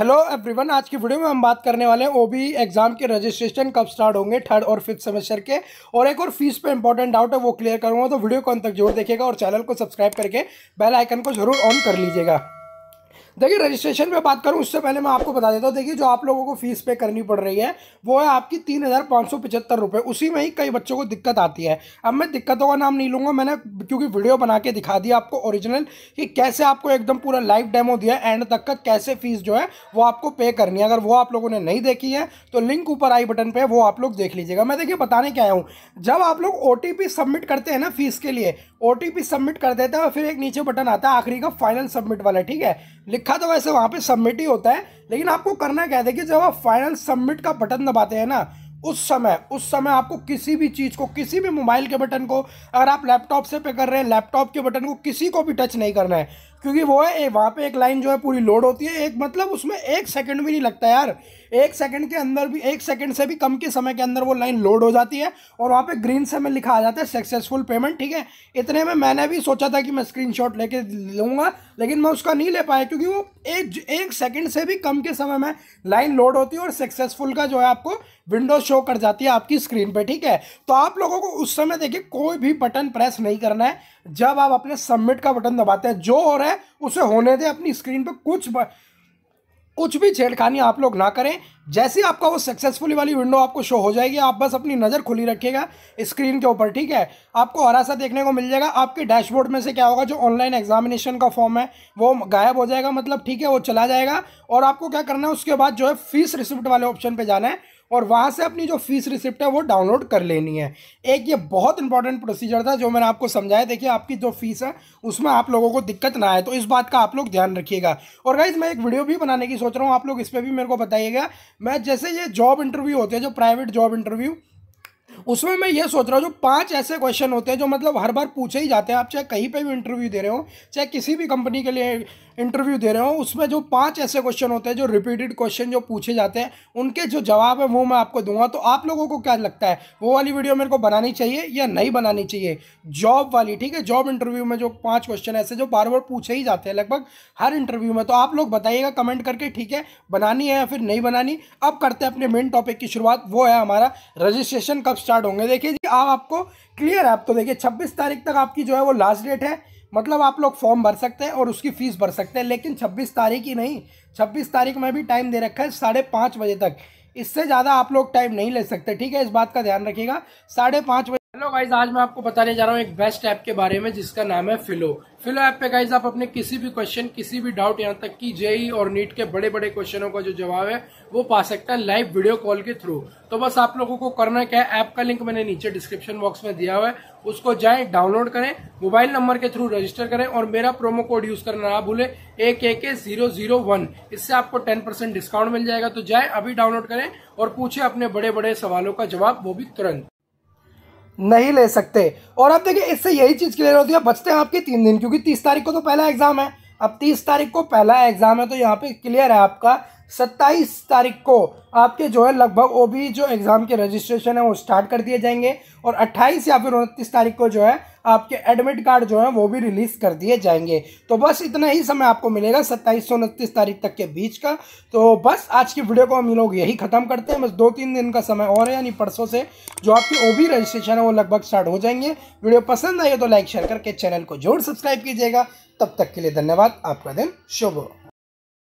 hello everyone आज की video में हम बात करने वाले हैं ओबी एग्जाम e के रजिस्ट्रेशन कब स्टार्ट होंगे थर्ड और फिफ्थ सेमेस्टर के और एक और फीस पे इंपॉर्टेंट डाउट है वो क्लियर करूंगा तो वीडियो को अंत तक जरूर देखिएगा और चैनल को सब्सक्राइब करके बेल आइकन को जरूर ऑन कर लीजिएगा देखिए रजिस्ट्रेशन पे बात करूँ उससे पहले मैं आपको बता देता हूँ देखिए जो आप लोगों को फीस पे करनी पड़ रही है वो है आपकी तीन हज़ार पाँच सौ पचहत्तर रुपये उसी में ही कई बच्चों को दिक्कत आती है अब मैं दिक्कतों का नाम नहीं लूँगा मैंने क्योंकि वीडियो बना के दिखा दिया आपको ओरिजिनल कि कैसे आपको एकदम पूरा लाइव डेमो दिया एंड तक का कैसे फीस जो है वो आपको पे करनी है अगर वो आप लोगों ने नहीं देखी है तो लिंक ऊपर आई बटन पर वो आप लोग देख लीजिएगा मैं देखिए बताने के आया हूँ जब आप लोग ओ सबमिट करते हैं ना फीस के लिए ओ सबमिट कर देते हैं और फिर एक नीचे बटन आता है आखिरी का फाइनल सबमिट वाला ठीक है लिखा तो वैसे वहाँ पे सबमिट ही होता है लेकिन आपको करना क्या है देखिए जब आप फाइनल सबमिट का बटन दबाते हैं ना उस समय उस समय आपको किसी भी चीज़ को किसी भी मोबाइल के बटन को अगर आप लैपटॉप से पे कर रहे हैं लैपटॉप के बटन को किसी को भी टच नहीं करना है क्योंकि वो है वहाँ पे एक लाइन जो है पूरी लोड होती है एक मतलब उसमें एक सेकंड भी नहीं लगता यार एक सेकंड के अंदर भी एक सेकंड से भी कम के समय के अंदर वो लाइन लोड हो जाती है और वहाँ पे ग्रीन से में लिखा आ जाता है सक्सेसफुल पेमेंट ठीक है इतने में मैंने भी सोचा था कि मैं स्क्रीनशॉट लेके लूँगा लेकिन मैं उसका नहीं ले पाया क्योंकि वो एक एक सेकेंड से भी कम के समय में लाइन लोड होती है और सक्सेसफुल का जो है आपको विंडो शो कर जाती है आपकी स्क्रीन पर ठीक है तो आप लोगों को उस समय देखिए कोई भी बटन प्रेस नहीं करना है जब आप अपने सबमिट का बटन दबाते हैं जो हो रहा है है उसे होने दें अपनी स्क्रीन पर कुछ ब... कुछ भी छेड़खानी आप लोग ना करें जैसे आपका वो सक्सेसफुली वाली विंडो आपको शो हो जाएगी आप बस अपनी नज़र खुली रखिएगा स्क्रीन के ऊपर ठीक है आपको हरा देखने को मिल जाएगा आपके डैशबोर्ड में से क्या होगा जो ऑनलाइन एग्जामिनेशन का फॉर्म है वो गायब हो जाएगा मतलब ठीक है वो चला जाएगा और आपको क्या करना है उसके बाद जो है फीस रिसिप्ट वाले ऑप्शन पर जाना है और वहाँ से अपनी जो फीस रिसिप्ट है वो डाउनलोड कर लेनी है एक ये बहुत इंपॉर्टेंट प्रोसीजर था जो मैंने आपको समझाया देखिए आपकी जो फीस है उसमें आप लोगों को दिक्कत ना आए तो इस बात का आप लोग ध्यान रखिएगा और गाइज मैं एक वीडियो भी बनाने की सोच रहा हूँ आप लोग इस पर भी मेरे को बताइएगा मैं जैसे ये जॉब इंटरव्यू होते हैं जो प्राइवेट जॉब इंटरव्यू उसमें मैं ये सोच रहा हूँ जो पांच ऐसे क्वेश्चन होते हैं जो मतलब हर बार पूछे ही जाते हैं आप चाहे कहीं पे भी इंटरव्यू दे रहे हो चाहे किसी भी कंपनी के लिए इंटरव्यू दे रहे हो उसमें जो पांच ऐसे क्वेश्चन होते हैं जो रिपीटेड क्वेश्चन जो पूछे जाते हैं उनके जो जवाब है वो मैं आपको दूंगा तो आप लोगों को क्या लगता है वो वाली वीडियो मेरे को बनानी चाहिए या नहीं बनानी चाहिए जॉब वाली ठीक है जॉब इंटरव्यू में जो पाँच क्वेश्चन ऐसे जो बार बार पूछे ही जाते हैं लगभग हर इंटरव्यू में तो आप लोग बताइएगा कमेंट करके ठीक है बनानी है या फिर नहीं बनानी अब करते हैं अपने मेन टॉपिक की शुरुआत वो है हमारा रजिस्ट्रेशन कब स्टार्ट होंगे देखिए जी आप आपको क्लियर है आप तो देखिए छब्बीस तारीख तक आपकी जो है वो लास्ट डेट है मतलब आप लोग फॉर्म भर सकते हैं और उसकी फ़ीस भर सकते हैं लेकिन छब्बीस तारीख ही नहीं छब्बीस तारीख में भी टाइम दे रखा है साढ़े पाँच बजे तक इससे ज़्यादा आप लोग टाइम नहीं ले सकते ठीक है इस बात का ध्यान रखिएगा साढ़े पाँच बजे हेलो गाइज आज मैं आपको बताने जा रहा हूँ एक बेस्ट ऐप के बारे में जिसका नाम है फिलो फिलो ऐप पे गाइज आप अपने किसी भी क्वेश्चन किसी भी डाउट यहाँ तक कि जेई e और नीट के बड़े बड़े क्वेश्चनों का जो जवाब है वो पा सकते हैं लाइव वीडियो कॉल के थ्रू तो बस आप लोगों को करना क्या है ऐप का लिंक मैंने नीचे डिस्क्रिप्शन बॉक्स में दिया हुआ है उसको जाए डाउनलोड करें मोबाइल नंबर के थ्रू रजिस्टर करें और मेरा प्रोमो कोड यूज करना ना भूलें एक के जीरो जीरो वन इससे आपको टेन परसेंट डिस्काउंट मिल जाएगा तो जाए अभी डाउनलोड करें और पूछे अपने बड़े बड़े सवालों का जवाब वो भी तुरंत नहीं ले सकते और अब देखिए इससे यही चीज़ क्लियर होती है बचते हैं आपके तीन दिन क्योंकि तीस तारीख को तो पहला एग्ज़ाम है अब तीस तारीख को पहला एग्ज़ाम है तो यहाँ पे क्लियर है आपका सत्ताईस तारीख को आपके जो है लगभग वो भी जो एग्ज़ाम के रजिस्ट्रेशन है वो स्टार्ट कर दिए जाएंगे और अट्ठाईस या फिर उनतीस तारीख को जो है आपके एडमिट कार्ड जो हैं वो भी रिलीज़ कर दिए जाएंगे तो बस इतना ही समय आपको मिलेगा सत्ताईस सौ उनतीस तारीख तक के बीच का तो बस आज की वीडियो को हम लोग यही ख़त्म करते हैं बस दो तीन दिन का समय और है यानी परसों से जो आपकी ओबी रजिस्ट्रेशन है वो लगभग स्टार्ट हो जाएंगे वीडियो पसंद आई तो लाइक शेयर करके चैनल को जरूर सब्सक्राइब कीजिएगा तब तक के लिए धन्यवाद आपका दिन शुभ हो